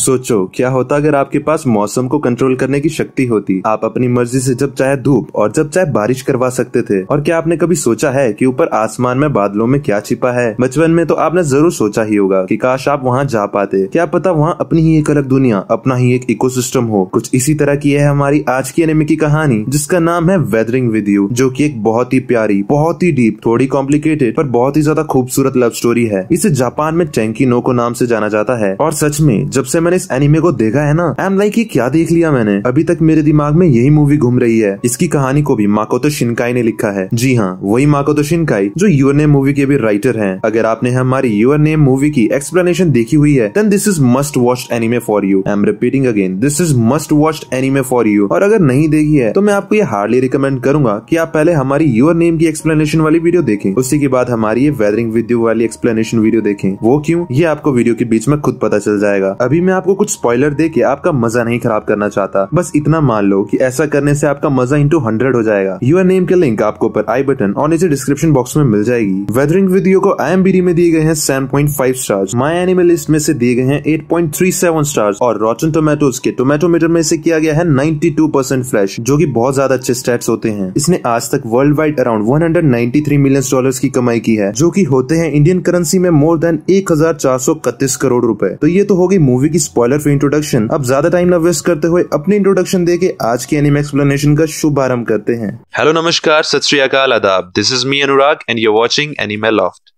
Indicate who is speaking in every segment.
Speaker 1: सोचो क्या होता अगर आपके पास मौसम को कंट्रोल करने की शक्ति होती आप अपनी मर्जी से जब चाहे धूप और जब चाहे बारिश करवा सकते थे और क्या आपने कभी सोचा है कि ऊपर आसमान में बादलों में क्या छिपा है बचपन में तो आपने जरूर सोचा ही होगा कि काश आप वहाँ जा पाते क्या पता वहाँ अपनी ही एक अलग दुनिया अपना ही एक इको हो कुछ इसी तरह की है हमारी आज की एनिमे की कहानी जिसका नाम है वेदरिंग विद यू जो की एक बहुत ही प्यारी बहुत ही डीप थोड़ी कॉम्प्लिकेटेड पर बहुत ही ज्यादा खूबसूरत लव स्टोरी है इसे जापान में टैंकी नो को नाम से जाना जाता है और सच में जब से मैं मैंने इस एनिमे को देखा है ना आई एम लाइक ये क्या देख लिया मैंने अभी तक मेरे दिमाग में यही मूवी घूम रही है इसकी कहानी को भी माकोतो शिनकाई ने लिखा है जी हाँ वही माकोतो शिनकाई जो यूर नेम मूवी के भी राइटर है अगर आपने हमारी यूर नेम मूवी की एक्सप्लेनेशन देखी हुई है then this is must watch anime for you I am repeating again this is must watch anime for you और अगर नहीं देखी है तो मैं आपको ये हार्डली रिकमेंड करूंगा की आप पहले हमारी यूर नेम की एक्सप्लेनेशन वाली वीडियो देखें उसी के बाद हमारी ये वेदरिंग विद्यू वाली एक्सप्लेनेशन वीडियो देखें वो क्यों ये आपको वीडियो के बीच में खुद पता चल जाएगा अभी मैं मैं आपको कुछ स्पॉइलर दे के आपका मजा नहीं खराब करना चाहता बस इतना मान लो कि ऐसा करने से आपका मजा इंटू हंड्रेड हो जाएगा यूर नेम के लिंक आपको पर आई बटन और नीचे डिस्क्रिप्शन बॉक्स में मिल जाएगी वेदरिंग वीडियो को आई में दिए गए हैं seven point five stars my anime list में से दिए गए हैं eight point three seven stars और रॉटन टोमेटोज के टोमेटो मीटर में से किया गया है नाइन्टी टू परसेंट फ्लैश जो की बहुत ज्यादा अच्छे स्टेट्स होते हैं इसने आज तक world wide around one hundred ninety three million dollar की कमाई की है जो की होते हैं इंडियन करेंसी में मोर देन एक हजार चार सौ इकतीस करोड़ रूपए तो ये तो होगी मूवी की स्पॉयलर फ्री इंट्रोडक्शन अब ज्यादा टाइम ना वेस्ट करते हुए अपनी इंट्रोडक्शन दे के आज के एनिमे एक्सप्लेनेशन का शुभारंभ करते हैं हेलो नमस्कार सत आदाब this is me Anurag and you're watching anime loft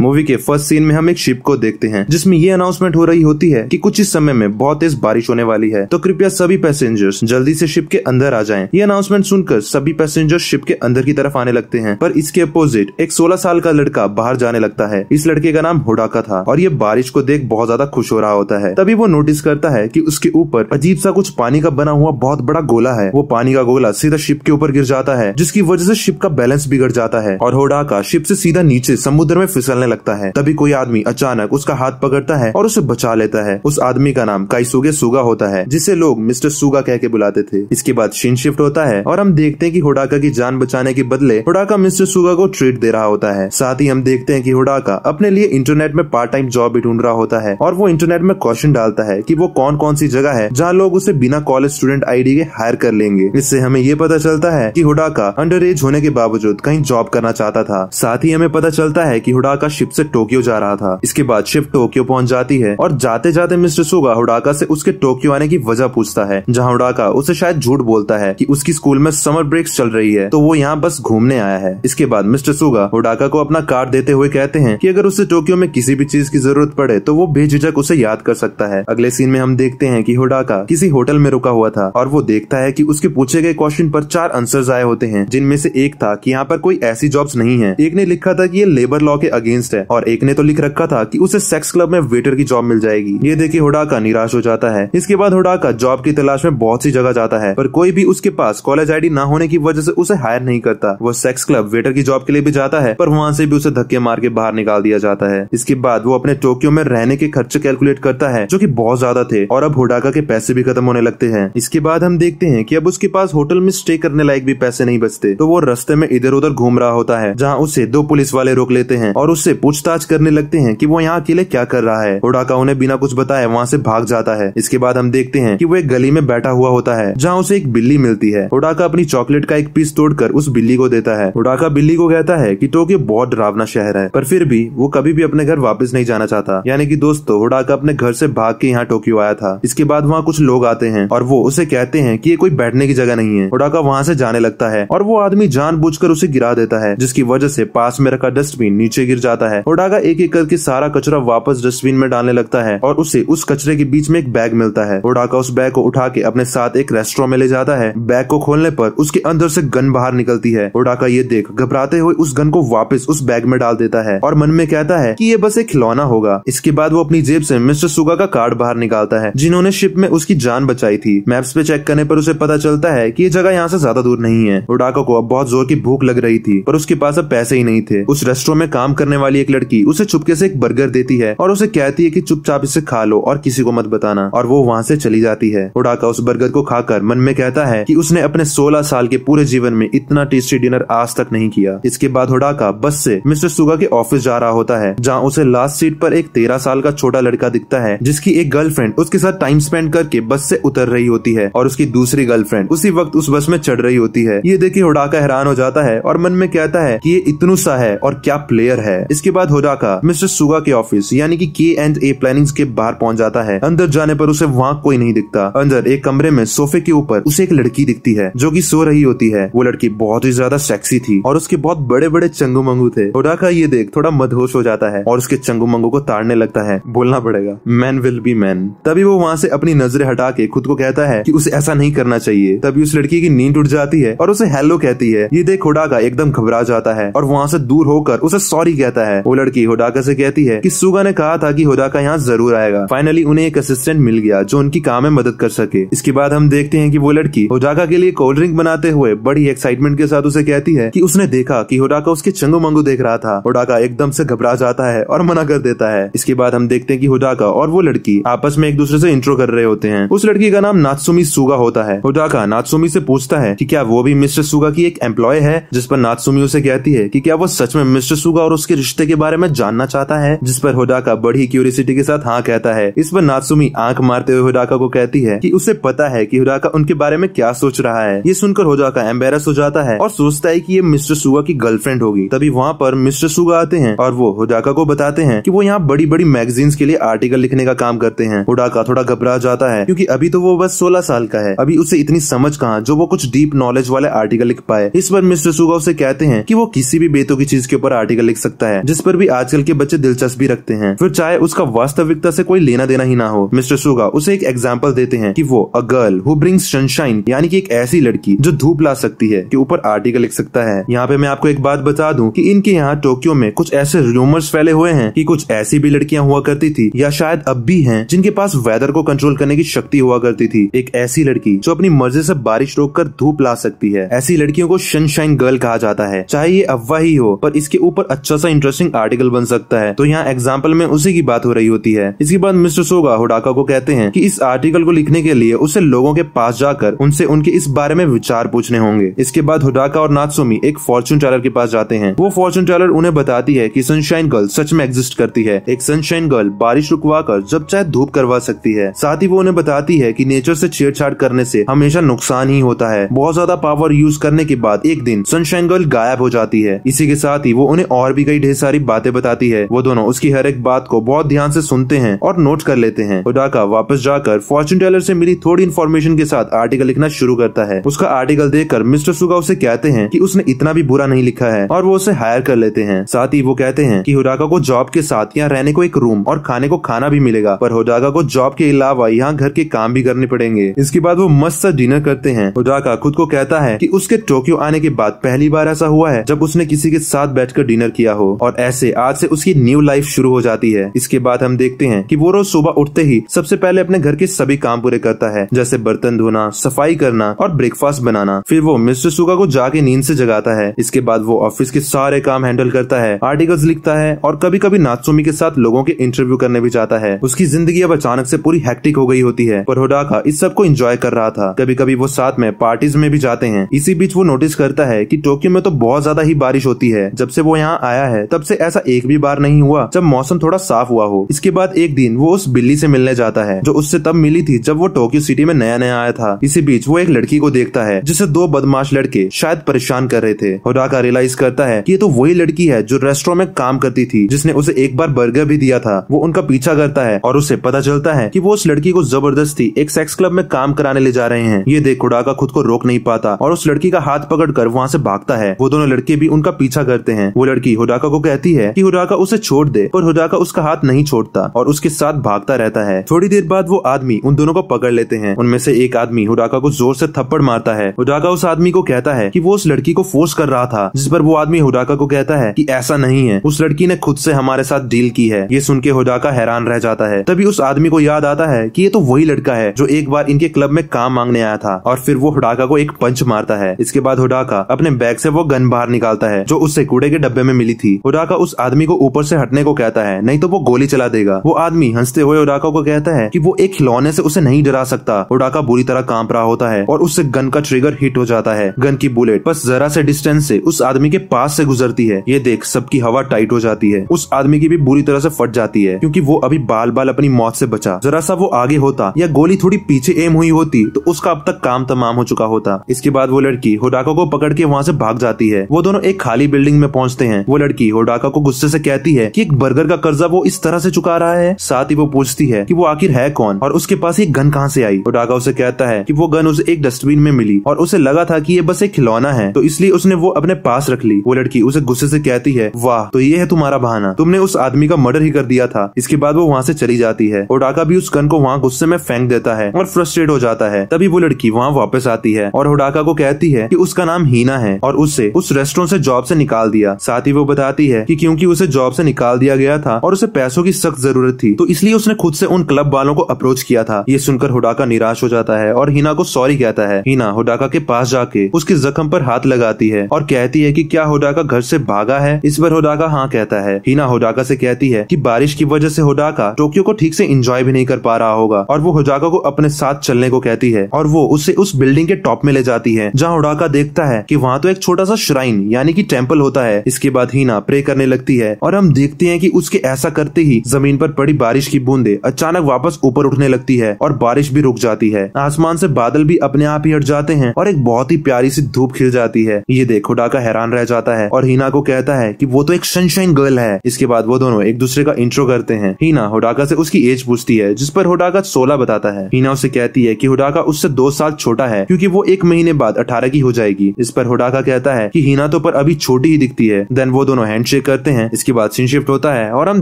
Speaker 1: movie के फर्स्ट सीन में हम एक शिप को देखते हैं जिसमें ये अनाउंसमेंट हो रही होती है कि कुछ ही समय में बहुत तेज बारिश होने वाली है तो कृपया सभी पैसेंजर्स जल्दी से शिप के अंदर आ जाएं। ये अनाउंसमेंट सुनकर सभी पैसेंजर्स शिप के अंदर की तरफ आने लगते हैं पर इसके अपोजिट एक सोलह साल का लड़का बाहर जाने लगता है इस लड़के का नाम हुडाका था और ये बारिश को देख बहुत ज्यादा खुश हो रहा होता है तभी वो नोटिस करता है की उसके ऊपर अजीब सा कुछ पानी का बना हुआ बहुत बड़ा गोला है वो पानी का गोला सीधा शिप के ऊपर गिर जाता है जिसकी वजह से शिप का बैलेंस बिगड़ जाता है और होडाका शिप से सीधा नीचे समुद्र में फिसलने लगता है तभी कोई आदमी अचानक उसका हाथ पकड़ता है और उसे बचा लेता है उस आदमी का नाम काइसुगे सुगा होता है जिसे लोग मिस्टर सुगा कह के बुलाते थे इसके बाद शीन शिफ्ट होता है और हम देखते हैं कि हुडाका की जान बचाने के बदले हुडाका मिस्टर सुगा को ट्रीट दे रहा होता है साथ ही हम देखते हैं कि हुडाका अपने लिए इंटरनेट में पार्ट टाइम जॉब भी ढूंढ रहा होता है और वो इंटरनेट में क्वेश्चन डालता है कि वो कौन कौन सी जगह है जहाँ लोग उसे बिना कॉलेज स्टूडेंट आई के हायर कर लेंगे इससे हमें ये पता चलता है की हुडाका अंडर एज होने के बावजूद कहीं जॉब करना चाहता था साथ ही हमें पता चलता है की हुडाका शिप से टोक्यो जा रहा था इसके बाद शिप टोक्यो पहुंच जाती है और जाते जाते मिस्टर सुगा हुडाका से उसके टोक्यो आने की वजह पूछता है जहाँ हुडाका उसे शायद झूठ बोलता है की उसकी स्कूल में समर ब्रेक्स चल रही है तो वो यहाँ बस घूमने आया है इसके बाद मिस्टर सुगा हुडाका को अपना कार्ड देते हुए कहते हैं की अगर उसे टोक्यो में किसी भी चीज की जरूरत पड़े तो वो बेझिझक उसे याद कर सकता है अगले सीन में हम देखते हैं की हुडाका किसी होटल में रुका हुआ था और वो देखता है की उसके पूछे गए क्वेश्चन पर चार आंसर्स आए होते हैं जिनमें से एक था कि यहाँ पर कोई ऐसी जॉब्स नहीं है एक ने लिखा था कि ये लेबर लॉ के अगेंस्ट अगेंस्ट है और एक ने तो लिख रखा था कि उसे सेक्स क्लब में वेटर की जॉब मिल जाएगी ये देखिए हुडाका निराश हो जाता है इसके बाद हुडाका जॉब की तलाश में बहुत सी जगह जाता है पर कोई भी उसके पास कॉलेज आईडी ना होने की वजह से उसे हायर नहीं करता वो सेक्स क्लब वेटर की जॉब के लिए भी जाता है पर वहाँ से भी उसे धक्के मार के बाहर निकाल दिया जाता है इसके बाद वो अपने टोक्यो में रहने के खर्चे कैलकुलेट करता है जो की बहुत ज्यादा थे और अब हुडाका के पैसे भी खत्म होने लगते हैं इसके बाद हम देखते हैं की अब उसके पास होटल में स्टे करने लायक भी पैसे नहीं बचते तो वो रस्ते में इधर उधर घूम रहा होता है जहाँ उसे दो पुलिस वाले रोक लेते हैं और उससे पूछताछ करने लगते हैं कि वो यहाँ अकेले क्या कर रहा है उड़ाका उन्हें बिना कुछ बताए वहाँ से भाग जाता है इसके बाद हम देखते हैं कि वो एक गली में बैठा हुआ होता है जहाँ उसे एक बिल्ली मिलती है ओडाका अपनी चॉकलेट का एक पीस तोड़कर उस बिल्ली को देता है ओडाका बिल्ली को कहता है की टोक्यो बहुत डरावना शहर है पर फिर भी वो कभी भी अपने घर वापस नहीं जाना चाहता यानी कि दोस्तों ओडाका अपने घर से भाग के यहाँ टोक्यो आया था इसके बाद वहाँ कुछ लोग आते हैं और वो उसे कहते हैं की ये कोई बैठने की जगह नहीं है उड़ाका वहाँ से जाने लगता है और वो आदमी जान उसे गिरा देता है जिसकी वजह से पास में रखा डस्टबिन नीचे गिर जाता है है ओडागा एक एक करके सारा कचरा वापस डस्टबिन में डालने लगता है और उसे उस कचरे के बीच में एक बैग मिलता है ओडाका उस बैग को उठा के अपने साथ एक रेस्टोरेंट में ले जाता है बैग को खोलने पर उसके अंदर से गन बाहर निकलती है ओडाका ये देख घबराते हुए उस गन को वापस उस बैग में डाल देता है और मन में कहता है कि ये बस एक खिलौना होगा इसके बाद वो अपनी जेब से मिस्टर सुगा का कार्ड बाहर निकालता है जिन्होंने शिप में उसकी जान बचाई थी मैप्स पे चेक करने पर उसे पता चलता है कि ये जगह यहाँ से ज्यादा दूर नहीं है ओडाका को अब बहुत जोर की भूख लग रही थी पर उसके पास अब पैसे ही नहीं थे उस रेस्टोरेंट में काम करने वाली वाली एक लड़की उसे चुपके से एक बर्गर देती है और उसे कहती है की चुपचाप इसे खा लो और किसी को मत बताना और वो वहाँ से चली जाती है उड़ाका उस बर्गर को खाकर मन में कहता है की उसने अपने सोलह साल के पूरे जीवन में इतना टेस्टी डिनर आज तक नहीं किया इसके बाद उड़ाका बस से मिस्टर सुगा के ऑफिस जा रहा होता है जहाँ उसे लास्ट सीट पर एक तेरह साल का छोटा लड़का दिखता है जिसकी एक गर्लफ्रेंड उसके साथ टाइम स्पेंड करके बस से उतर रही होती है और उसकी दूसरी गर्लफ्रेंड उसी वक्त उस बस में चढ़ रही होती है ये देखिए उड़ाका हैरान हो जाता है और मन में कहता है की ये इतनु सा है और क्या प्लेयर है इसके बाद होडाका मिस्टर सुगा के ऑफिस यानी कि के एंड ए प्लानिंग के बाहर पहुंच जाता है अंदर जाने पर उसे वहाँ कोई नहीं दिखता अंदर एक कमरे में सोफे के ऊपर उसे एक लड़की दिखती है जो की सो रही होती है वो लड़की बहुत ही ज्यादा सेक्सी थी और उसके बहुत बड़े बड़े चंगू मंगू थे होडाका ये देख थोड़ा मदहोश हो जाता है और उसके चंगू मंगू को ताड़ने लगता है बोलना पड़ेगा मैन विल बी मैन तभी वो वहाँ से अपनी नजरे हटा के खुद को कहता है की उसे ऐसा नहीं करना चाहिए तभी उस लड़की की नींद उठ जाती है और उसे हेलो कहती है ये देख होडाका एकदम घबरा जाता है और वहाँ से दूर होकर उसे सॉरी कहता है है वो लड़की होडाका से कहती है कि सुगा ने कहा था कि होडाका यहाँ जरूर आएगा फाइनली उन्हें एक असिस्टेंट मिल गया जो उनकी काम में मदद कर सके इसके बाद हम देखते हैं कि वो लड़की होडाका के लिए कोल्ड ड्रिंक बनाते हुए बड़ी एक्साइटमेंट के साथ उसे कहती है की उसने देखा की होडाका उसके चंगो मंगो देख रहा था होडाका एकदम से घबरा जाता है और मना कर देता है इसके बाद हम देखते हैं की होडाका और वो लड़की आपस में एक दूसरे से इंट्रो कर रहे होते हैं उस लड़की का नाम नाथसुमी सुगा होता है होडाका नाथसुमी से पूछता है की क्या वो भी मिस्टर सुगा की एक एम्प्लॉय है जिस पर नाथसुमी उसे कहती है कि क्या वो सच में मिस्टर सुगा और उसके रिश्ते रिश्ते के बारे में जानना चाहता है जिस पर होडाका बड़ी क्यूरियसिटी के साथ हाँ कहता है इस पर नासुमी आंख मारते हुए हुडाका को कहती है कि उसे पता है कि हुडाका उनके बारे में क्या सोच रहा है ये सुनकर होडाका एम्बेरस हो जाता है और सोचता है की ये मिस्टर सुगा की गर्लफ्रेंड होगी तभी वहाँ पर मिस्टर सुगा आते हैं और वो हुडाका को बताते हैं की वो यहाँ बड़ी बड़ी मैगजीन्स के लिए आर्टिकल लिखने का काम करते हैं होडाका थोड़ा घबरा जाता है क्यूँकी अभी तो वो बस सोलह साल का है अभी उसे इतनी समझ कहाँ जो वो कुछ डीप नॉलेज वाले आर्टिकल लिख पाए इस पर मिस्टर सुगा उसे कहते हैं की वो किसी भी बेतों की चीज के ऊपर आर्टिकल लिख सकता है जिस पर भी आजकल के बच्चे दिलचस्पी रखते हैं फिर चाहे उसका वास्तविकता से कोई लेना देना ही ना हो मिस्टर सुगा उसे एक एग्जाम्पल देते हैं कि वो a girl who brings sunshine यानी कि एक ऐसी लड़की जो धूप ला सकती है कि ऊपर आर्टिकल लिख सकता है यहाँ पे मैं आपको एक बात बता दूं कि इनके यहाँ टोक्यो में कुछ ऐसे रूमर्स फैले हुए हैं कि कुछ ऐसी भी लड़कियां हुआ करती थी या शायद अब भी हैं जिनके पास वेदर को कंट्रोल करने की शक्ति हुआ करती थी एक ऐसी लड़की जो अपनी मर्जी से बारिश कर धूप ला सकती है ऐसी लड़कियों को सनशाइन गर्ल कहा जाता है चाहे ये अफवाह ही हो पर इसके ऊपर अच्छा सा इंटरेस्ट इंटरेस्टिंग आर्टिकल बन सकता है तो यहाँ एग्जाम्पल में उसी की बात हो रही होती है इसके बाद मिस्टर सोगा हुडाका को कहते हैं की इस आर्टिकल को लिखने के लिए उसे लोगों के पास जाकर उनसे उनके इस बारे में विचार पूछने होंगे इसके बाद हुडाका और नाथसोमी एक फॉर्चून टेलर के पास जाते हैं वो फॉर्चून टेलर उन्हें बताती है की सनशाइन गर्ल सच में एग्जिस्ट करती है एक सनशाइन गर्ल बारिश रुकवा कर जब चाहे धूप करवा सकती है साथ ही वो उन्हें बताती है की नेचर से छेड़छाड़ करने से हमेशा नुकसान ही होता है बहुत ज्यादा पावर यूज करने के बाद एक दिन सनशाइन गर्ल गायब हो जाती है इसी के साथ ही वो उन्हें और भी कई ढेर सारी सारी बातें बताती है वो दोनों उसकी हर एक बात को बहुत ध्यान से सुनते हैं और नोट कर लेते हैं उडाका वापस जाकर फॉर्चून टेलर से मिली थोड़ी इन्फॉर्मेशन के साथ आर्टिकल लिखना शुरू करता है उसका आर्टिकल देखकर मिस्टर सुगा उसे कहते हैं कि उसने इतना भी बुरा नहीं लिखा है और वो उसे हायर कर लेते हैं साथ ही वो कहते हैं कि हुडाका को जॉब के साथ यहाँ रहने को एक रूम और खाने को खाना भी मिलेगा पर हुडाका को जॉब के अलावा यहाँ घर के काम भी करने पड़ेंगे इसके बाद वो मस्त सा डिनर करते हैं हुडाका खुद को कहता है की उसके टोक्यो आने के बाद पहली बार ऐसा हुआ है जब उसने किसी के साथ बैठकर डिनर किया हो और ऐसे आज से उसकी न्यू लाइफ शुरू हो जाती है इसके बाद हम देखते हैं कि वो रोज सुबह उठते ही सबसे पहले अपने घर के सभी काम पूरे करता है जैसे बर्तन धोना सफाई करना और ब्रेकफास्ट बनाना फिर वो मिस्टर सुगा को जाके नींद से जगाता है इसके बाद वो ऑफिस के सारे काम हैंडल करता है आर्टिकल्स लिखता है और कभी कभी नाथसोमी के साथ लोगों के इंटरव्यू करने भी जाता है उसकी जिंदगी अब अचानक से पूरी हैक्टिक हो गई होती है पर होडाका इस सब को एंजॉय कर रहा था कभी कभी वो साथ में पार्टीज में भी जाते हैं इसी बीच वो नोटिस करता है की टोक्यो में तो बहुत ज्यादा ही बारिश होती है जब से वो यहाँ आया है तब तब से ऐसा एक भी बार नहीं हुआ जब मौसम थोड़ा साफ हुआ हो इसके बाद एक दिन वो उस बिल्ली से मिलने जाता है जो उससे तब मिली थी जब वो टोक्यो सिटी में नया नया आया था इसी बीच वो एक लड़की को देखता है जिसे दो बदमाश लड़के शायद परेशान कर रहे थे होडाका रियलाइज करता है की तो वही लड़की है जो रेस्टोरेंट में काम करती थी जिसने उसे एक बार बर्गर भी दिया था वो उनका पीछा करता है और उसे पता चलता है की वो उस लड़की को जबरदस्ती एक सेक्स क्लब में काम कराने ले जा रहे हैं ये देख उड़ाका खुद को रोक नहीं पाता और उस लड़की का हाथ पकड़ कर वहाँ से भागता है वो दोनों लड़के भी उनका पीछा करते हैं वो लड़की होडाका को कहती है कि हुडाका उसे छोड़ दे पर हुडाका उसका हाथ नहीं छोड़ता और उसके साथ भागता रहता है थोड़ी देर बाद वो आदमी उन दोनों को पकड़ लेते हैं उनमें से एक आदमी हुडाका को जोर से थप्पड़ मारता है हुडाका उस आदमी को कहता है कि वो उस लड़की को फोर्स कर रहा था जिस पर वो आदमी हुडाका को कहता है कि ऐसा नहीं है उस लड़की ने खुद से हमारे साथ डील की है ये सुन के हुडाका हैरान रह जाता है तभी उस आदमी को याद आता है कि ये तो वही लड़का है जो एक बार इनके क्लब में काम मांगने आया था और फिर वो हुडाका को एक पंच मारता है इसके बाद हुडाका अपने बैग से वो गन बाहर निकालता है जो उससे कूड़े के डब्बे में मिली थी उराका उस आदमी को ऊपर से हटने को कहता है नहीं तो वो गोली चला देगा वो आदमी हंसते हुए उराका को कहता है कि वो एक खिलौने से उसे नहीं डरा सकता उडाका बुरी तरह कांप रहा होता है और उससे गन का ट्रिगर हिट हो जाता है गन की बुलेट बस जरा से डिस्टेंस से उस आदमी के पास से गुजरती है ये देख सबकी हवा टाइट हो जाती है उस आदमी की भी बुरी तरह से फट जाती है क्यूँकी वो अभी बाल बाल अपनी मौत से बचा जरा सा वो आगे होता या गोली थोड़ी पीछे एम हुई होती तो उसका अब तक काम तमाम हो चुका होता इसके बाद वो लड़की होडाका को पकड़ के वहाँ से भाग जाती है वो दोनों एक खाली बिल्डिंग में पहुँचते हैं वो लड़की होडा बुढ़ाका को गुस्से से कहती है कि एक बर्गर का कर्जा वो इस तरह से चुका रहा है साथ ही वो पूछती है कि वो आखिर है कौन और उसके पास एक गन कहाँ से आई बुढ़ाका उसे कहता है कि वो गन उसे एक डस्टबिन में मिली और उसे लगा था कि ये बस एक खिलौना है तो इसलिए उसने वो अपने पास रख ली वो लड़की उसे गुस्से से कहती है वाह तो ये है तुम्हारा बहाना तुमने उस आदमी का मर्डर ही कर दिया था इसके बाद वो वहाँ से चली जाती है और डाका भी उस गन को वहाँ गुस्से में फेंक देता है और फ्रस्ट्रेट हो जाता है तभी वो लड़की वहाँ वापस आती है और होडाका को कहती है कि उसका नाम हीना है और उसे उस रेस्टोरेंट से जॉब से निकाल दिया साथ ही वो बताती है है कि क्योंकि उसे जॉब से निकाल दिया गया था और उसे पैसों की सख्त जरूरत थी तो इसलिए उसने खुद से उन क्लब वालों को अप्रोच किया था ये सुनकर हुडाका निराश हो जाता है और हिना को सॉरी कहता है हिना हुडाका के पास जाके उसके जख्म पर हाथ लगाती है और कहती है कि क्या हुडाका घर से भागा है इस पर हुडाका हाँ कहता है हिना हुडाका से कहती है कि बारिश की वजह से हुडाका टोक्यो को ठीक से एंजॉय भी नहीं कर पा रहा होगा और वो हुडाका को अपने साथ चलने को कहती है और वो उसे उस बिल्डिंग के टॉप में ले जाती है जहाँ हुडाका देखता है की वहाँ तो एक छोटा सा श्राइन यानी की टेम्पल होता है इसके बाद हीना प्रे करने लगती है और हम देखते हैं कि उसके ऐसा करते ही जमीन पर पड़ी बारिश की बूंदे अचानक वापस ऊपर उठने लगती है और बारिश भी रुक जाती है आसमान से बादल भी अपने आप ही हट जाते हैं और एक बहुत ही प्यारी सी धूप खिल जाती है ये देखो डाका हैरान रह जाता है और हीना को कहता है की वो तो एक सनशाइन गर्ल है इसके बाद वो दोनों एक दूसरे का इंट्रो करते हैं हीना होडाका से उसकी एज पूछती है जिस पर होडाका सोलह बताता है हीना उसे कहती है कि होडाका उससे दो साल छोटा है क्योंकि वो एक महीने बाद अठारह की हो जाएगी इस पर होडाका कहता है कि हीना तो पर अभी छोटी ही दिखती है देन वो दोनों हैंडशेक शेयर करते हैं इसके बाद सीन शिफ्ट होता है और हम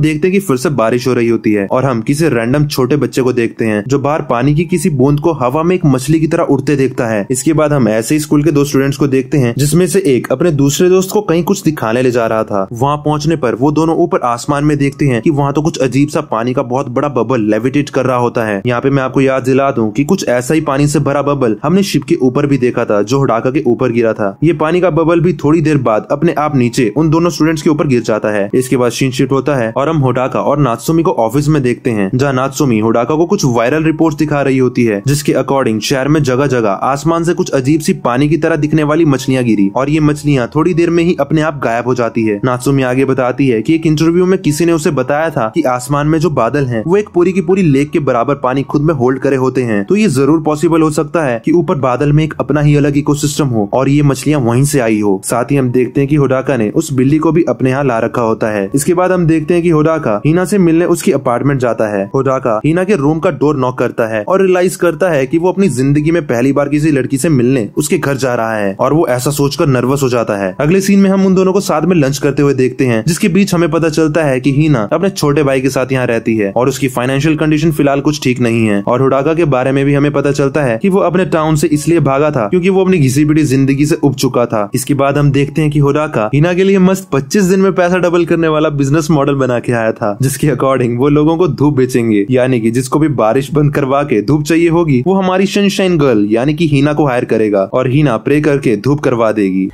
Speaker 1: देखते हैं कि फिर से बारिश हो रही होती है और हम किसी रैंडम छोटे बच्चे को देखते हैं जो बाहर पानी की किसी बूंद को हवा में एक मछली की तरह उड़ते देखता है इसके बाद हम ऐसे ही स्कूल के दो स्टूडेंट्स को देखते हैं जिसमें से एक अपने दूसरे दोस्त को कहीं कुछ दिखाने ले जा रहा था वहाँ पहुँचने पर वो दोनों ऊपर आसमान में देखते हैं कि वहाँ तो कुछ अजीब सा पानी का बहुत बड़ा बबल लेविटेट कर रहा होता है यहाँ पे मैं आपको याद दिला दूँ की कुछ ऐसा ही पानी से भरा बबल हमने शिप के ऊपर भी देखा था जो हड़ाका के ऊपर गिरा था ये पानी का बबल भी थोड़ी देर बाद अपने आप नीचे उन दोनों स्टूडेंट्स के ऊपर गिर जाता है इसके बाद सीन शिफ्ट होता है और हम होडाका और नाथसुमी को ऑफिस में देखते हैं जहाँ नाथसुमी होडाका को कुछ वायरल रिपोर्ट दिखा रही होती है जिसके अकॉर्डिंग शहर में जगह जगह आसमान से कुछ अजीब सी पानी की तरह दिखने वाली मछलियाँ गिरी और ये मछलियाँ थोड़ी देर में ही अपने आप गायब हो जाती है नाथसुमी आगे बताती है की एक इंटरव्यू में किसी ने उसे बताया था की आसमान में जो बादल है वो एक पूरी की पूरी लेक के बराबर पानी खुद में होल्ड करे होते हैं तो ये जरूर पॉसिबल हो सकता है की ऊपर बादल में एक अपना ही अलग इकोसिस्टम हो और ये मछलियाँ वहीं से आई हो साथ ही हम देखते हैं की होडाका ने उस बिल्ली को भी अपने नेहा ला रखा होता है इसके बाद हम देखते हैं कि होडाका हीना से मिलने उसकी अपार्टमेंट जाता है होडाका हीना के रूम का डोर नॉक करता है और रियलाइज करता है की वो अपनी जिंदगी में पहली बार किसी लड़की से मिलने उसके घर जा रहा है और वो ऐसा सोचकर नर्वस हो जाता है अगले सीन में हम उन दोनों को साथ में लंच करते हुए देखते हैं जिसके बीच हमें पता चलता है की हीना अपने छोटे भाई के साथ यहाँ रहती है और उसकी फाइनेंशियल कंडीशन फिलहाल कुछ ठीक नहीं है और हुडाका के बारे में भी हमें पता चलता है कि वो अपने टाउन से इसलिए भागा था क्योंकि वो अपनी घिसी पिटी जिंदगी से उब चुका था इसके बाद हम देखते हैं कि हुडाका हीना के लिए मस्त 25 दिन दिन में पैसा डबल करने वाला बिजनेस मॉडल बना के आया था जिसके अकॉर्डिंग वो लोगों को धूप बेचेंगे यानी कि जिसको भी बारिश बंद करवा के धूप चाहिए होगी वो हमारी सनशाइन गर्ल यानी कि हीना को हायर करेगा और हीना प्रे करके धूप करवा देगी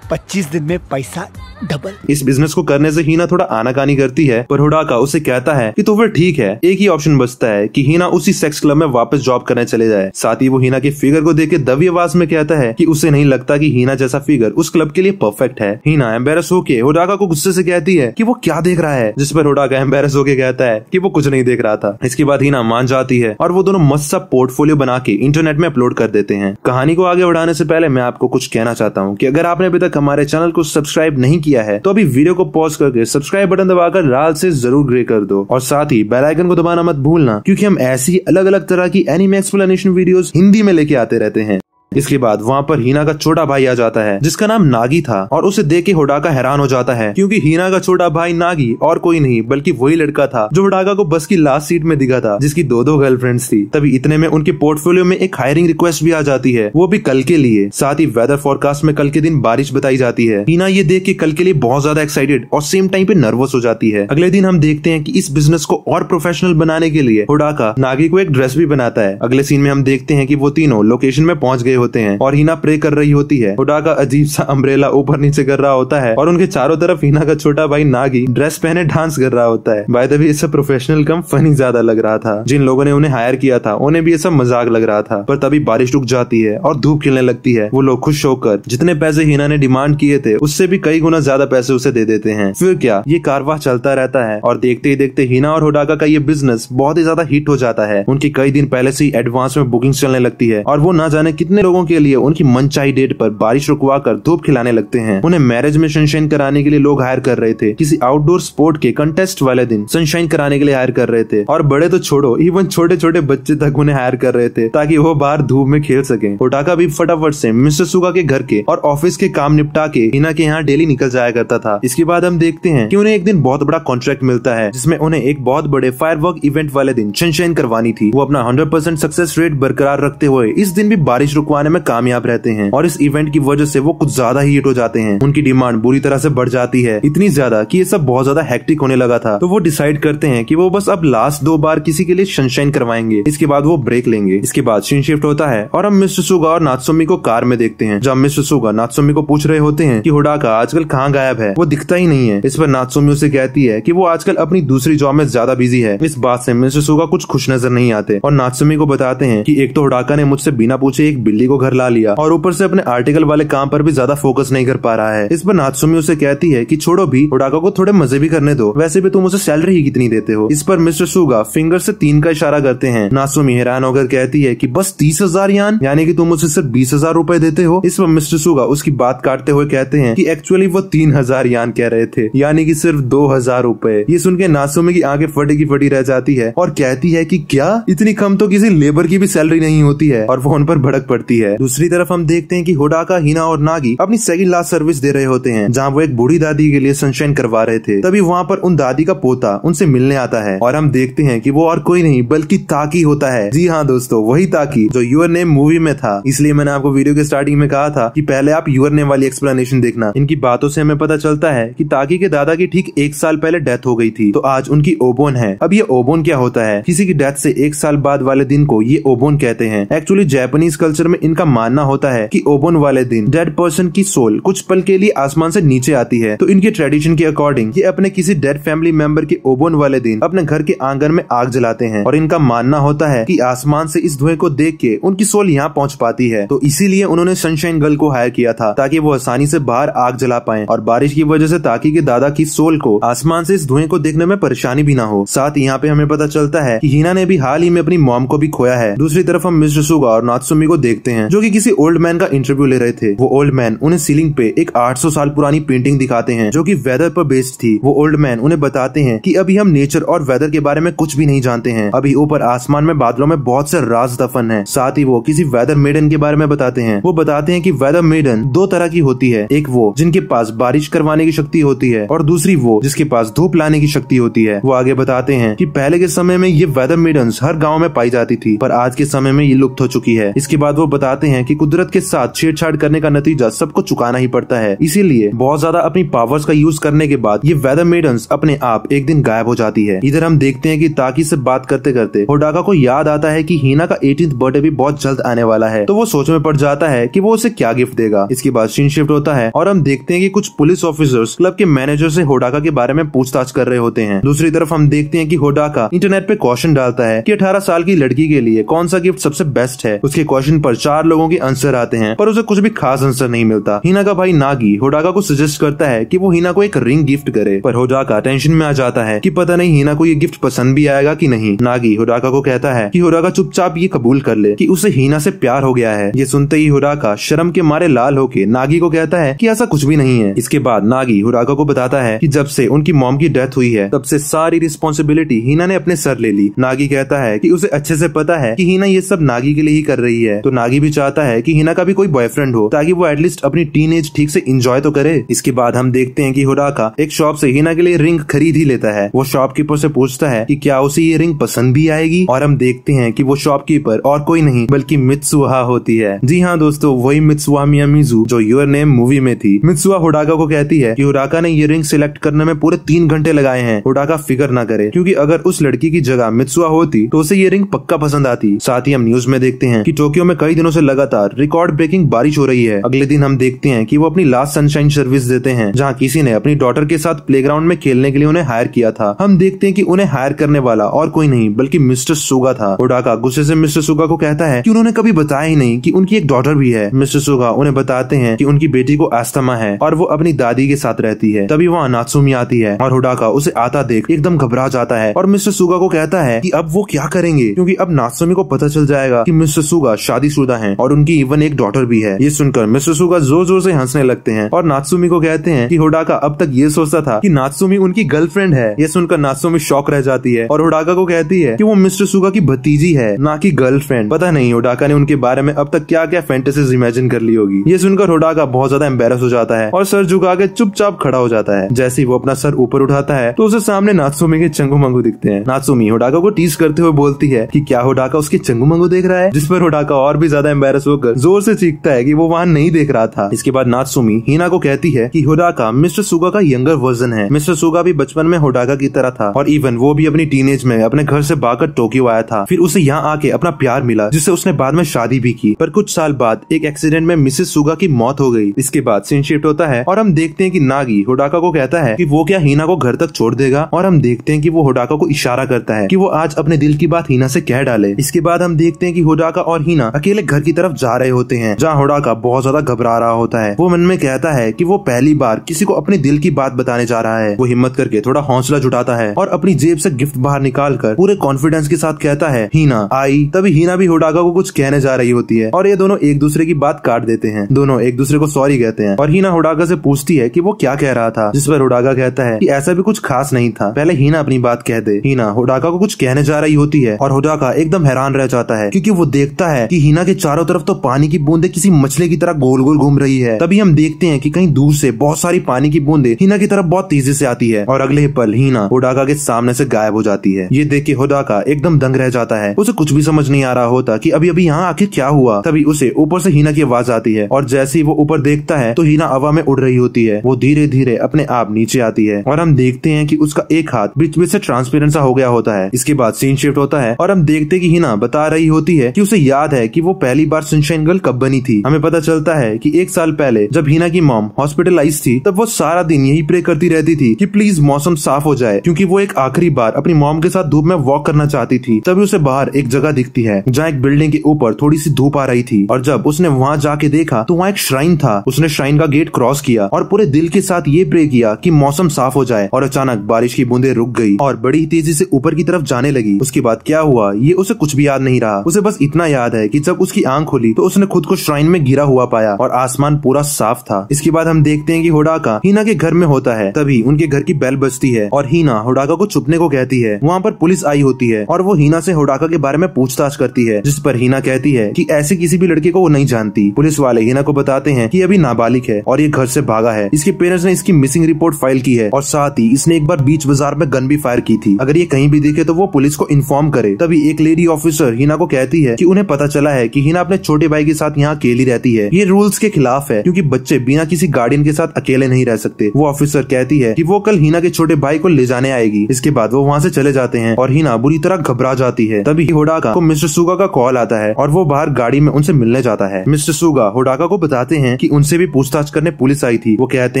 Speaker 1: पच्चीस दिन में पैसा डबल इस बिजनेस को करने से हीना थोड़ा आनाकानी करती है पर हुडाका उसे कहता है कि तो फिर ठीक है एक ही ऑप्शन बचता है कि हीना उसी सेक्स क्लब में वापस जॉब करने चले जाए साथ ही वो हीना के फिगर को देख के दबी आवाज में कहता है कि उसे नहीं लगता कि हीना जैसा फिगर उस क्लब के लिए परफेक्ट है हीना एम्बेरस होके हुडाका को गुस्से से कहती है कि वो क्या देख रहा है जिस पर हुडाका एम्बेरस होके कहता है कि वो कुछ नहीं देख रहा था इसके बाद हीना मान जाती है और वो दोनों मस्त सा पोर्टफोलियो बना के इंटरनेट में अपलोड कर देते हैं कहानी को आगे बढ़ाने से पहले मैं आपको कुछ कहना चाहता हूँ की अगर आपने अभी तक हमारे चैनल को सब्सक्राइब नहीं किया किया है तो अभी वीडियो को पॉज करके सब्सक्राइब बटन दबाकर लाल से जरूर ग्रे कर दो और साथ ही बेलाइकन को दबाना मत भूलना क्यूँकी हम ऐसी अलग अलग तरह की एनिमे एक्सप्लेनेशन वीडियो हिंदी में लेके आते रहते हैं इसके बाद वहाँ पर हीना का छोटा भाई आ जाता है जिसका नाम नागी था और उसे देख के होडाका हैरान हो जाता है क्योंकि हीना का छोटा भाई नागी और कोई नहीं बल्कि वही लड़का था जो होडाका को बस की लास्ट सीट में दिखा था जिसकी दो दो गर्लफ्रेंड्स थी तभी इतने में उनके पोर्टफोलियो में एक हायरिंग रिक्वेस्ट भी आ जाती है वो भी कल के लिए साथ ही वेदर फोरकास्ट में कल के दिन बारिश बताई जाती है हीना ये देख के कल के लिए बहुत ज्यादा एक्साइटेड और सेम टाइम पे नर्वस हो जाती है अगले दिन हम देखते हैं की इस बिजनेस को और प्रोफेशनल बनाने के लिए होडाका नागी को एक ड्रेस भी बनाता है अगले सीन में हम देखते हैं की वो तीनों लोकेशन में पहुंच गए होते हैं और हीना प्रे कर रही होती है हुडा का अजीब सा अम्ब्रेला ऊपर नीचे कर रहा होता है और उनके चारों तरफ हिना का छोटा भाई नागी ड्रेस पहने डांस कर रहा होता है भाई तभी इससे प्रोफेशनल कम फनी ज्यादा लग रहा था जिन लोगों ने उन्हें हायर किया था उन्हें भी ये सब मजाक लग रहा था पर तभी बारिश रुक जाती है और धूप खिलने लगती है वो लोग खुश होकर जितने पैसे हिना ने डिमांड किए थे उससे भी कई गुना ज्यादा पैसे उसे दे देते हैं फिर क्या ये कारवाह चलता रहता है और देखते ही देखते हीना और होडाका का ये बिजनेस बहुत ही ज्यादा हिट हो जाता है उनकी कई दिन पहले से ही एडवांस में बुकिंग चलने लगती है और वो ना जाने कितने लोगों के लिए उनकी मनचाही डेट पर बारिश रुकवा कर धूप खिलाने लगते हैं उन्हें मैरिज में सनशाइन कराने के लिए लोग हायर कर रहे थे किसी आउटडोर स्पोर्ट के कंटेस्ट वाले दिन सनशाइन कराने के लिए हायर कर रहे थे और बड़े तो छोड़ो इवन छोटे छोटे बच्चे तक उन्हें हायर कर रहे थे ताकि वो बाहर धूप में खेल सके ओटाका भी फटाफट से मिस्टर सुगा के घर के और ऑफिस के काम निपटा के हिना के यहाँ डेली निकल जाया करता था इसके बाद हम देखते हैं कि उन्हें एक दिन बहुत बड़ा कॉन्ट्रैक्ट मिलता है जिसमें उन्हें एक बहुत बड़े फायर इवेंट वाले दिन सनशाइन करवानी थी वो अपना हंड्रेड सक्सेस रेट बरकरार रखते हुए इस दिन भी बारिश रुकवा कमाने में कामयाब रहते हैं और इस इवेंट की वजह से वो कुछ ज्यादा ही हिट हो जाते हैं उनकी डिमांड बुरी तरह से बढ़ जाती है इतनी ज्यादा कि ये सब बहुत ज्यादा हेक्टिक होने लगा था तो वो डिसाइड करते हैं कि वो बस अब लास्ट दो बार किसी के लिए सनशाइन करवाएंगे इसके बाद वो ब्रेक लेंगे इसके बाद सीन शिफ्ट होता है और हम मिस्टर सुगा और नाथसोमी को कार में देखते हैं जब मिस्टर सुगा नाथसोमी को पूछ रहे होते हैं की हुडाका आजकल कहाँ गायब है वो दिखता ही नहीं है इस पर नाथसोमी उसे कहती है की वो आजकल अपनी दूसरी जॉब में ज्यादा बिजी है इस बात से मिस्टर सुगा कुछ खुश नजर नहीं आते और नाथसोमी को बताते हैं की एक तो हुडाका ने मुझसे बिना पूछे एक बिल्ली को घर ला लिया और ऊपर से अपने आर्टिकल वाले काम पर भी ज्यादा फोकस नहीं कर पा रहा है इस पर नाथसुमी उसे कहती है की छोड़ो भी उड़ाका को थोड़े मजे भी करने दो वैसे भी तुम उसे सैलरी ही कितनी देते हो इस पर मिस्टर सुगा फिंगर से तीन का इशारा करते हैं नासुमी हैरान होकर कहती है की बस तीस हजार यान यानी की तुम उसे सिर्फ बीस हजार रूपए देते हो इस पर मिस्टर सुगा उसकी बात काटते हुए कहते हैं की एक्चुअली वो तीन हजार यान कह रहे थे यानी की सिर्फ दो हजार रूपए ये सुन के नासुमी की आगे फटी की फटी रह जाती है और कहती है की क्या इतनी कम तो किसी लेबर की भी सैलरी नहीं होती है और फोन पर भड़क पड़ती है होती है दूसरी तरफ हम देखते हैं कि होडाका हिना और नागी अपनी सेकंड लास्ट सर्विस दे रहे होते हैं जहाँ वो एक बूढ़ी दादी के लिए सनशाइन करवा रहे थे तभी वहाँ पर उन दादी का पोता उनसे मिलने आता है और हम देखते हैं की वो और कोई नहीं बल्कि ताकी होता है जी हाँ दोस्तों वही ताकि जो यूर नेम मूवी में था इसलिए मैंने आपको वीडियो के स्टार्टिंग में कहा था की पहले आप यूर नेम वाली एक्सप्लेनेशन देखना इनकी बातों से हमें पता चलता है की ताकि के दादा की ठीक एक साल पहले डेथ हो गई थी तो आज उनकी ओबोन है अब ये ओबोन क्या होता है किसी की डेथ से एक साल बाद वाले दिन को ये ओबोन कहते हैं एक्चुअली जैपनीज कल्चर में इनका मानना होता है कि ओबोन वाले दिन डेड पर्सन की सोल कुछ पल के लिए आसमान से नीचे आती है तो इनके ट्रेडिशन के अकॉर्डिंग ये अपने किसी डेड फैमिली मेंबर के ओबोन वाले दिन अपने घर के आंगन में आग जलाते हैं और इनका मानना होता है की आसमान से इस धुएं को देख के उनकी सोल यहाँ पहुँच पाती है तो इसीलिए उन्होंने सनशाइन गर्ल को हायर किया था ताकि वो आसानी से बाहर आग जला पाए और बारिश की वजह से ताकि के दादा की सोल को आसमान से इस धुएं को देखने में परेशानी भी ना हो साथ यहाँ पे हमें पता चलता है कि हीना ने भी हाल ही में अपनी मॉम को भी खोया है दूसरी तरफ हम मिस्टर सुगा और नाथसुमी को देखते देखते हैं जो कि किसी ओल्ड मैन का इंटरव्यू ले रहे थे वो ओल्ड मैन उन्हें सीलिंग पे एक 800 साल पुरानी पेंटिंग दिखाते हैं जो कि वेदर पर बेस्ड थी वो ओल्ड मैन उन्हें बताते हैं कि अभी हम नेचर और वेदर के बारे में कुछ भी नहीं जानते हैं अभी ऊपर आसमान में बादलों में बहुत से राज दफन है साथ ही वो किसी वेदर मेडन के बारे में बताते हैं वो बताते हैं की वेदर मेडन दो तरह की होती है एक वो जिनके पास बारिश करवाने की शक्ति होती है और दूसरी वो जिसके पास धूप लाने की शक्ति होती है वो आगे बताते हैं की पहले के समय में ये वेदर मेडन हर गाँव में पाई जाती थी पर आज के समय में ये लुप्त हो चुकी है इसके बाद वो बताते हैं कि कुदरत के साथ छेड़छाड़ करने का नतीजा सबको चुकाना ही पड़ता है इसीलिए बहुत ज्यादा अपनी पावर्स का यूज करने के बाद ये वेदर मेडन्स अपने आप एक दिन गायब हो जाती है इधर हम देखते हैं की ताकि से बात करते करते होडाका को याद आता है की हीना का एटीन बर्थडे भी बहुत जल्द आने वाला है तो वो सोच में पड़ जाता है की वो उसे क्या गिफ्ट देगा इसके बाद सीन शिफ्ट होता है और हम देखते हैं की कुछ पुलिस ऑफिसर्स क्लब के मैनेजर से होडाका के बारे में पूछताछ कर रहे होते हैं दूसरी तरफ हम देखते हैं की होडाका इंटरनेट पे क्वेश्चन डालता है कि 18 साल की लड़की के लिए कौन सा गिफ्ट सबसे बेस्ट है उसके क्वेश्चन पर चार लोगों के आंसर आते हैं पर उसे कुछ भी खास आंसर नहीं मिलता हीना का भाई नागी होडाका को सजेस्ट करता है की वो हीना को एक रिंग गिफ्ट करे पर होडाका टेंशन में आ जाता है की पता नहीं हिना को ये गिफ्ट पसंद भी आएगा की नहीं नागी होडाका को कहता है की होडाका चुपचाप ये कबूल कर ले की उसे हीना से प्यार हो गया है ये सुनते ही हुराका शर्म के मारे लाल होके नागी को कहता है कि ऐसा कुछ भी नहीं है इसके बाद नागी हुराका को बताता है कि जब से उनकी मॉम की डेथ हुई है तब से सारी रिस्पॉन्सिबिलिटी हीना ने अपने सर ले ली नागी कहता है कि उसे अच्छे से पता है कि हीना ये सब नागी के लिए ही कर रही है तो नागी सनी भी चाहता है कि हिना का भी कोई बॉयफ्रेंड हो ताकि वो एटलीस्ट अपनी टीन ठीक से इंजॉय तो करे इसके बाद हम देखते हैं कि हुडाका एक शॉप से हिना के लिए रिंग खरीद ही लेता है वो शॉपकीपर से पूछता है कि क्या उसे ये रिंग पसंद भी आएगी और हम देखते हैं कि वो शॉपकीपर और कोई नहीं बल्कि मित्सुहा होती है जी हाँ दोस्तों वही मित्सुहा मिया मिजू जो योर नेम मूवी में थी मित्सुआ हुडाका को कहती है कि हुडाका ने ये रिंग सिलेक्ट करने में पूरे तीन घंटे लगाए हैं हुडाका फिकर ना करे क्योंकि अगर उस लड़की की जगह मित्सुआ होती तो उसे ये रिंग पक्का पसंद आती साथ ही हम न्यूज में देखते हैं की टोक्यो में कई दिनों दिनों से लगातार रिकॉर्ड ब्रेकिंग बारिश हो रही है अगले दिन हम देखते हैं कि वो अपनी लास्ट सनशाइन सर्विस देते हैं जहाँ किसी ने अपनी डॉटर के साथ प्ले में खेलने के लिए उन्हें हायर किया था हम देखते हैं की उन्हें हायर करने वाला और कोई नहीं बल्कि मिस्टर सुगा था ओडाका गुस्से से मिस्टर सुगा को कहता है की उन्होंने कभी बताया ही नहीं की उनकी एक डॉटर भी है मिस्टर सुगा उन्हें बताते हैं की उनकी बेटी को एस्तमा है और वो अपनी दादी के साथ रहती है तभी वहाँ नाथसुमी आती है और हुडाका उसे आता देख एकदम घबरा जाता है और मिस्टर सुगा को कहता है की अब वो क्या करेंगे क्यूँकी अब नासुमी को पता चल जाएगा की मिस्टर सुगा शादीशुदा है और उनकी इवन एक डॉटर भी है ये सुनकर मिसुसुगा जोर जोर से हंसने लगते हैं और नाथसुमी को कहते हैं कि होडाका अब तक ये सोचता था कि नाथसुमी उनकी गर्लफ्रेंड है ये सुनकर नाथसुमी शौक रह जाती है और होडाका को कहती है कि वो मिस्टर सुगा की भतीजी है ना कि गर्लफ्रेंड पता नहीं होडाका ने उनके बारे में अब तक क्या क्या फैंटेसीज इमेजिन कर ली होगी ये सुनकर होडाका बहुत ज्यादा एम्बेरस हो जाता है और सर झुका के चुपचाप खड़ा हो जाता है जैसे ही वो अपना सर ऊपर उठाता है तो उसे सामने नाथसुमी के चंगू मंगू दिखते हैं नाथसुमी होडाका को टीज करते हुए बोलती है की क्या होडाका उसके चंगू मंगू देख रहा है जिस पर होडाका और भी ज्यादा ज्यादा एम्बेस होकर जोर से चीखता है कि वो वहाँ नहीं देख रहा था इसके बाद नाथसुमी हीना को कहती है कि हुडाका मिस्टर सुगा का यंगर वर्जन है मिस्टर सुगा भी बचपन में हुडाका की तरह था और इवन वो भी अपनी टीनेज में अपने घर से भागकर टोक्यो आया था फिर उसे यहाँ आके अपना प्यार मिला जिससे उसने बाद में शादी भी की पर कुछ साल बाद एक एक्सीडेंट में मिसेस सुगा की मौत हो गई इसके बाद सीन शिफ्ट होता है और हम देखते हैं कि नागी हुडाका को कहता है कि वो क्या हीना को घर तक छोड़ देगा और हम देखते हैं कि वो हुडाका को इशारा करता है कि वो आज अपने दिल की बात हीना से कह डाले इसके बाद हम देखते हैं कि हुडाका और हीना अकेले घर घर की तरफ जा रहे होते हैं जहाँ होडाका बहुत ज्यादा घबरा रहा होता है वो मन में कहता है की वो पहली बार किसी को अपने दिल की बात बताने जा रहा है वो हिम्मत करके थोड़ा हौसला जुटाता है और अपनी जेब ऐसी गिफ्ट बाहर निकाल कर पूरे कॉन्फिडेंस के साथ कहता है हीना आई तभी हीना भी होडाका को कुछ कहने जा रही होती है और ये दोनों एक दूसरे की बात काट देते हैं दोनों एक दूसरे को सॉरी कहते हैं और हीना होडाका से पूछती है कि वो क्या कह रहा था जिस पर होडागा कहता है कि ऐसा भी कुछ खास नहीं था पहले हीना अपनी बात कह दे हीना होडाका को कुछ कहने जा रही होती है और होडाका एकदम हैरान रह जाता है क्यूँकी वो देखता है की हीना के चारों तरफ तो पानी की बूंदे किसी मछले की तरह गोल गोल घूम रही है तभी हम देखते हैं कि कहीं दूर से बहुत सारी पानी की बूंदे हीना की तरफ बहुत तेजी से आती है और अगले पल हीना हुडाका के सामने से गायब हो जाती है ये देख के हुडाका एकदम दंग रह जाता है उसे कुछ भी समझ नहीं आ रहा होता की अभी अभी यहाँ आखिर क्या हुआ तभी उसे ऊपर से हीना की आवाज आती है और जैसे ही वो ऊपर देखता है तो हीना हवा में उड़ रही होती है वो धीरे धीरे अपने आप नीचे आती है और हम देखते हैं की उसका एक हाथ बीच बीच से ट्रांसपेरेंट सा हो गया होता है इसके बाद सीन शिफ्ट होता है और हम देखते कि हिना बता रही होती है कि उसे याद है कि वो पहली बार सनशाइन गर्ल कब बनी थी हमें पता चलता है कि एक साल पहले जब हीना की मॉम हॉस्पिटलाइज थी तब वो सारा दिन यही प्रे करती रहती थी कि प्लीज मौसम साफ हो जाए क्योंकि वो एक आखिरी बार अपनी मॉम के साथ धूप में वॉक करना चाहती थी तभी उसे बाहर एक जगह दिखती है जहाँ एक बिल्डिंग के ऊपर थोड़ी सी धूप आ रही थी और जब उसने वहाँ जाके देखा तो वहाँ एक श्राइन था उसने श्राइन का गेट क्रॉस किया और पूरे दिल के साथ ये प्रे किया कि मौसम साफ हो जाए और अचानक बारिश की बूंदे रुक गई और बड़ी तेजी से ऊपर की तरफ जाने लगी उसके बाद क्या हुआ ये उसे कुछ भी याद नहीं रहा उसे बस इतना याद है कि जब उसकी की आंख खुली तो उसने खुद को श्राइन में गिरा हुआ पाया और आसमान पूरा साफ था इसके बाद हम देखते हैं कि होडाका हीना के घर में होता है तभी उनके घर की बेल बजती है और हीना होडाका को छुपने को कहती है वहाँ पर पुलिस आई होती है और वो हीना से होडाका के बारे में पूछताछ करती है जिस पर हीना कहती है कि ऐसे किसी भी लड़के को वो नहीं जानती पुलिस वाले हीना को बताते हैं कि अभी नाबालिग है और ये घर से भागा है इसके पेरेंट्स ने इसकी मिसिंग रिपोर्ट फाइल की है और साथ ही इसने एक बार बीच बाजार में गन भी फायर की थी अगर ये कहीं भी देखे तो वो पुलिस को इन्फॉर्म करे तभी एक लेडी ऑफिसर हीना को कहती है की उन्हें पता चला है की हीना अपने छोटे भाई के साथ यहाँ अकेली रहती है ये रूल्स के खिलाफ है क्योंकि बच्चे बिना किसी गार्डियन के साथ अकेले नहीं रह सकते वो ऑफिसर कहती है कि वो कल हीना के छोटे भाई को ले जाने आएगी इसके बाद वो वहाँ से चले जाते हैं और हीना बुरी तरह घबरा जाती है तभी होडाका को मिस्टर सुगा का कॉल आता है और वो बाहर गाड़ी में उनसे मिलने जाता है मिस्टर सुगा होडाका को बताते हैं की उनसे भी पूछताछ करने पुलिस आई थी वो कहते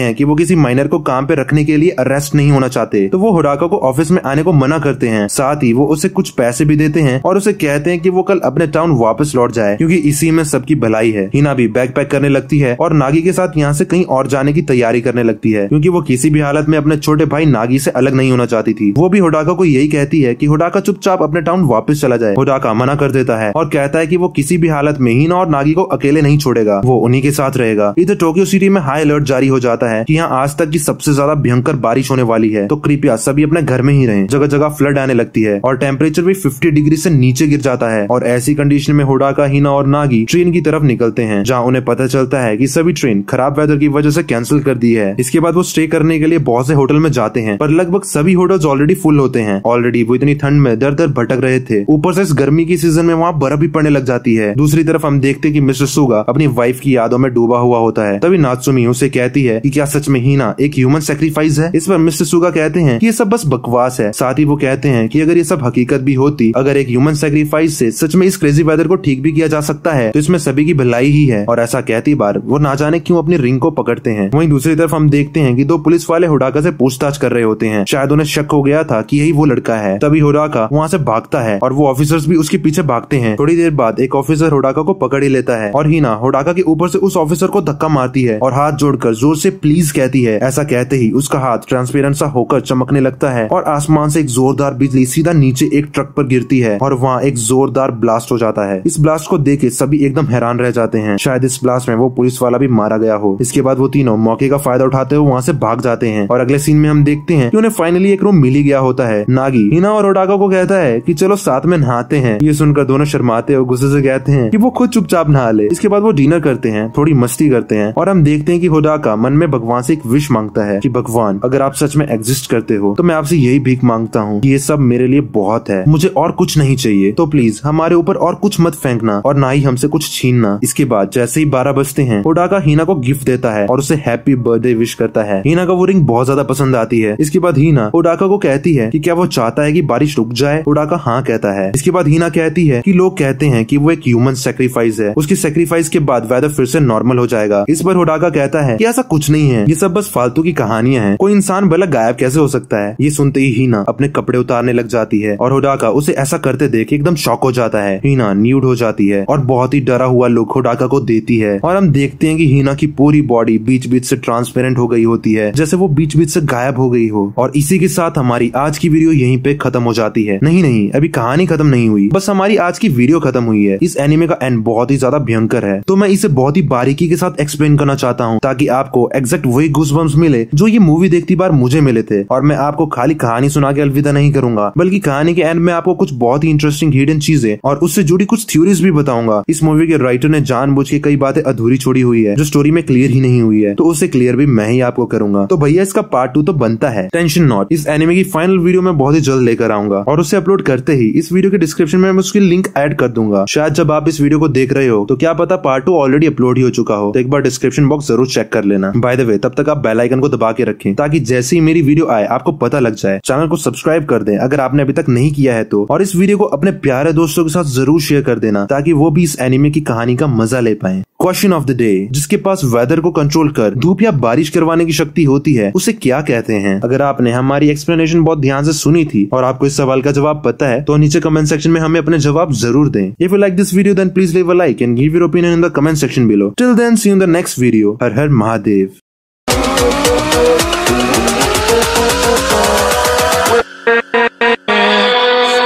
Speaker 1: हैं की वो किसी माइनर को काम पे रखने के लिए अरेस्ट नहीं होना चाहते तो वो होडाका को ऑफिस में आने को मना करते हैं साथ ही वो उसे कुछ पैसे भी देते हैं और उसे कहते हैं की वो कल अपने टाउन वापस लौट जाए क्योंकि इसी में सबकी भलाई है हिना भी बैग पैक करने लगती है और नागी के साथ यहाँ से कहीं और जाने की तैयारी करने लगती है क्योंकि वो किसी भी हालत में अपने छोटे भाई नागी से अलग नहीं होना चाहती थी वो भी होडाका को यही कहती है की होडाका चुपचाप अपने टाउन वापस चला जाए होडाका मना कर देता है और कहता है की वो किसी भी हालत में हीना और नागी को अकेले नहीं छोड़ेगा वो उन्हीं के साथ रहेगा इधर टोक्यो सिटी में हाई अलर्ट जारी हो जाता है कि यहाँ आज तक की सबसे ज्यादा भयंकर बारिश होने वाली है तो कृपया सभी अपने घर में ही रहे जगह जगह फ्लड आने लगती है और टेम्परेचर भी फिफ्टी डिग्री से नीचे गिर जाता है और ऐसी कंडीशन में होडाका हीना कृष्णा और नागी ट्रेन की तरफ निकलते हैं जहाँ उन्हें पता चलता है की सभी ट्रेन खराब वेदर की वजह से कैंसिल कर दी है इसके बाद वो स्टे करने के लिए बहुत से होटल में जाते हैं पर लगभग सभी होटल ऑलरेडी फुल होते हैं ऑलरेडी वो इतनी ठंड में दर दर भटक रहे थे ऊपर से इस गर्मी की सीजन में वहाँ बर्फ भी पड़ने लग जाती है दूसरी तरफ हम देखते कि मिस्टर सुगा अपनी वाइफ की यादों में डूबा हुआ होता है तभी नाचुमी उसे कहती है कि क्या सच में हीना एक ह्यूमन सेक्रीफाइस है इस पर मिस्टर सुगा कहते हैं कि ये सब बस बकवास है साथ ही वो कहते हैं कि अगर ये सब हकीकत भी होती अगर एक ह्यूमन सेक्रीफाइस से सच में इस क्रेजी वेदर को ठीक भी किया जा जा सकता है तो इसमें सभी की भलाई ही है और ऐसा कहती बार वो ना जाने क्यों अपनी रिंग को पकड़ते हैं वही दूसरी तरफ हम देखते हैं कि दो पुलिस वाले हुडाका से पूछताछ कर रहे होते हैं शायद उन्हें शक हो गया था कि यही वो लड़का है तभी हुडाका वहाँ से भागता है और वो ऑफिसर्स भी उसके पीछे भागते हैं थोड़ी देर बाद एक ऑफिसर हुडाका को पकड़ ही लेता है और ना हुडाका के ऊपर से उस ऑफिसर को धक्का मारती है और हाथ जोड़कर जोर से प्लीज कहती है ऐसा कहते ही उसका हाथ ट्रांसपेरेंट सा होकर चमकने लगता है और आसमान से एक जोरदार बिजली सीधा नीचे एक ट्रक पर गिरती है और वहाँ एक जोरदार ब्लास्ट हो जाता है इस ब्लास्ट को देख के सभी एकदम हैरान रह जाते हैं शायद इस ब्लास्ट में वो पुलिस वाला भी मारा गया हो इसके बाद वो तीनों मौके का फायदा उठाते हुए वहाँ से भाग जाते हैं और अगले सीन में हम देखते हैं कि उन्हें फाइनली एक रूम मिल ही गया होता है नागी हिना और ओडागा को कहता है की चलो साथ में नहाते हैं ये सुनकर दोनों शर्माते और गुस्से से कहते हैं की वो खुद चुपचाप नहा ले इसके बाद वो डिनर करते हैं थोड़ी मस्ती करते हैं और हम देखते हैं की होडाका मन में भगवान से एक विश मांगता है की भगवान अगर आप सच में एग्जिस्ट करते हो तो मैं आपसे यही भीख मांगता हूँ ये सब मेरे लिए बहुत है मुझे और कुछ नहीं चाहिए तो प्लीज हमारे ऊपर और कुछ मत फेंकना और ना ही हमसे कुछ छीनना इसके बाद जैसे ही बारह बजते हैं ओडाका हीना को गिफ्ट देता है और उसे हैप्पी बर्थडे विश करता है हीना का वो रिंग बहुत ज्यादा पसंद आती है इसके बाद हीना ओडाका को कहती है की क्या वो चाहता है की बारिश रुक जाए ओडाका हाँ कहता है इसके बाद हीना कहती है की लोग कहते हैं की वो एक ह्यूमन सेक्रीफाइस है उसकी सेक्रीफाइस के बाद वेदर फिर से नॉर्मल हो जाएगा इस पर ओडाका कहता है की ऐसा कुछ नहीं है ये सब बस फालतू की कहानियां हैं कोई इंसान भला गायब कैसे हो सकता है ये सुनते ही हीना अपने कपड़े उतारने लग जाती है और ओडाका उसे ऐसा करते देख एकदम शौक हो जाता है हीना न्यूड हो जाती है है और बहुत ही डरा हुआ लुक डाका को देती है और हम देखते हैं कि हीना की पूरी बॉडी बीच बीच से ट्रांसपेरेंट हो गई होती है जैसे वो बीच बीच से गायब हो गई हो और इसी के साथ हमारी आज की वीडियो यहीं पे खत्म हो जाती है नहीं नहीं अभी कहानी खत्म नहीं हुई बस हमारी आज की वीडियो खत्म हुई है इस एनिमे का एंड बहुत ही ज्यादा भयंकर है तो मैं इसे बहुत ही बारीकी के साथ एक्सप्लेन करना चाहता हूँ ताकि आपको एग्जैक्ट वही घुस मिले जो ये मूवी देखती बार मुझे मिले थे और मैं आपको खाली कहानी सुना के अलविदा नहीं करूंगा बल्कि कहानी के एंड में आपको कुछ बहुत ही इंटरेस्टिंग हिडन चीजें और उससे जुड़ी कुछ थ्योरीज भी बता बताऊंगा इस मूवी के राइटर ने जानबूझ के कई बातें अधूरी छोड़ी हुई है जो स्टोरी में क्लियर ही नहीं हुई है तो उसे क्लियर भी मैं ही आपको करूंगा तो भैया इसका पार्ट टू तो बनता है टेंशन नॉट इस एनिमे की फाइनल वीडियो में बहुत ही जल्द लेकर आऊंगा और उसे अपलोड करते ही इस वीडियो के डिस्क्रिप्शन में मैं उसकी लिंक एड कर दूंगा शायद जब आप इस वीडियो को देख रहे हो तो क्या पता पार्ट टू ऑलरेडी अपलोड ही हो चुका हो तो एक बार डिस्क्रिप्शन बॉक्स जरूर चेक कर लेना बाय द वे तब तक आप बेल आइकन को दबा के रखें ताकि जैसे ही मेरी वीडियो आए आपको पता लग जाए चैनल को सब्सक्राइब कर दें अगर आपने अभी तक नहीं किया है तो और इस वीडियो को अपने प्यारे दोस्तों के साथ जरूर शेयर कर देना ताकि वो भी इस एनिमे की कहानी का मजा ले पाए क्वेश्चन ऑफ द डे जिसके पास वेदर को कंट्रोल कर धूप या बारिश करवाने की शक्ति होती है उसे क्या कहते हैं अगर आपने हमारी एक्सप्लेनेशन बहुत ध्यान से सुनी थी और आपको इस सवाल का जवाब पता है तो नीचे कमेंट सेक्शन में हमें अपने जवाब जरूर दें if you like this video then please leave a like and give your opinion in the comment section below till then see in the next video हर हर महादेव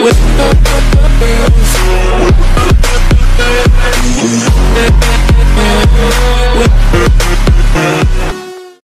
Speaker 1: With we